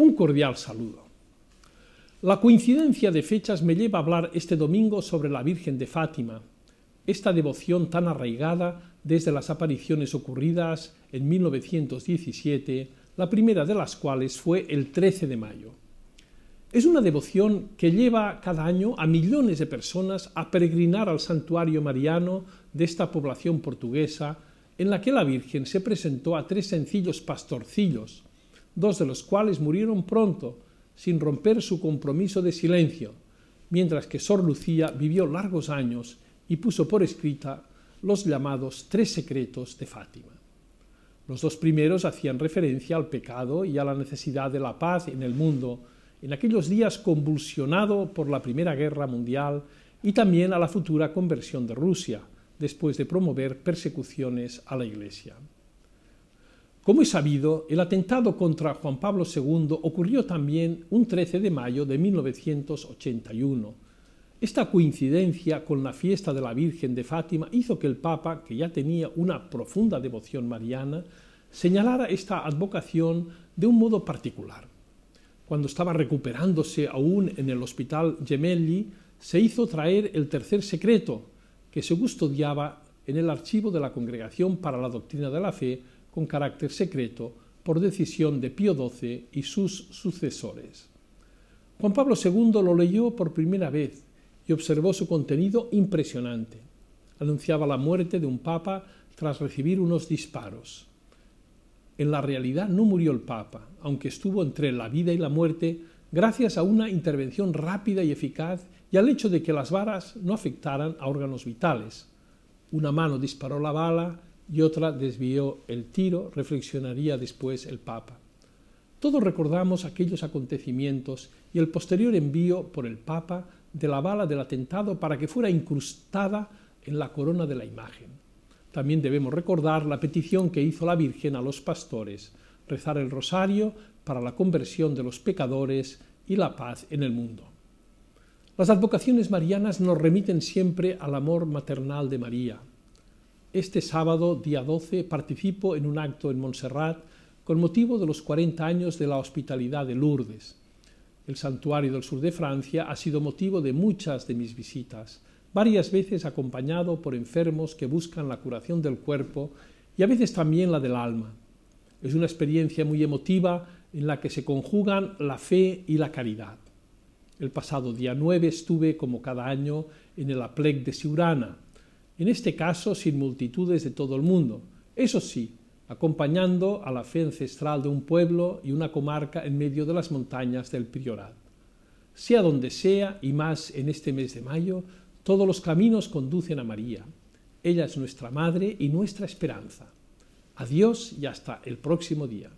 Un cordial saludo. La coincidencia de fechas me lleva a hablar este domingo sobre la Virgen de Fátima, esta devoción tan arraigada desde las apariciones ocurridas en 1917, la primera de las cuales fue el 13 de mayo. Es una devoción que lleva cada año a millones de personas a peregrinar al santuario mariano de esta población portuguesa, en la que la Virgen se presentó a tres sencillos pastorcillos, dos de los cuales murieron pronto, sin romper su compromiso de silencio, mientras que Sor Lucía vivió largos años y puso por escrita los llamados tres secretos de Fátima. Los dos primeros hacían referencia al pecado y a la necesidad de la paz en el mundo, en aquellos días convulsionado por la Primera Guerra Mundial y también a la futura conversión de Rusia, después de promover persecuciones a la Iglesia. Como es sabido, el atentado contra Juan Pablo II ocurrió también un 13 de mayo de 1981. Esta coincidencia con la fiesta de la Virgen de Fátima hizo que el Papa, que ya tenía una profunda devoción mariana, señalara esta advocación de un modo particular. Cuando estaba recuperándose aún en el hospital Gemelli, se hizo traer el tercer secreto, que se custodiaba en el archivo de la Congregación para la Doctrina de la Fe con carácter secreto por decisión de Pío XII y sus sucesores. Juan Pablo II lo leyó por primera vez y observó su contenido impresionante. Anunciaba la muerte de un papa tras recibir unos disparos. En la realidad no murió el papa, aunque estuvo entre la vida y la muerte gracias a una intervención rápida y eficaz y al hecho de que las varas no afectaran a órganos vitales. Una mano disparó la bala y otra desvió el tiro, reflexionaría después el Papa. Todos recordamos aquellos acontecimientos y el posterior envío por el Papa de la bala del atentado para que fuera incrustada en la corona de la imagen. También debemos recordar la petición que hizo la Virgen a los pastores, rezar el rosario para la conversión de los pecadores y la paz en el mundo. Las advocaciones marianas nos remiten siempre al amor maternal de María, este sábado, día 12, participo en un acto en Montserrat con motivo de los 40 años de la hospitalidad de Lourdes. El santuario del sur de Francia ha sido motivo de muchas de mis visitas, varias veces acompañado por enfermos que buscan la curación del cuerpo y a veces también la del alma. Es una experiencia muy emotiva en la que se conjugan la fe y la caridad. El pasado día 9 estuve, como cada año, en el Aplec de Siurana, en este caso sin multitudes de todo el mundo, eso sí, acompañando a la fe ancestral de un pueblo y una comarca en medio de las montañas del Priorat. Sea donde sea, y más en este mes de mayo, todos los caminos conducen a María. Ella es nuestra madre y nuestra esperanza. Adiós y hasta el próximo día.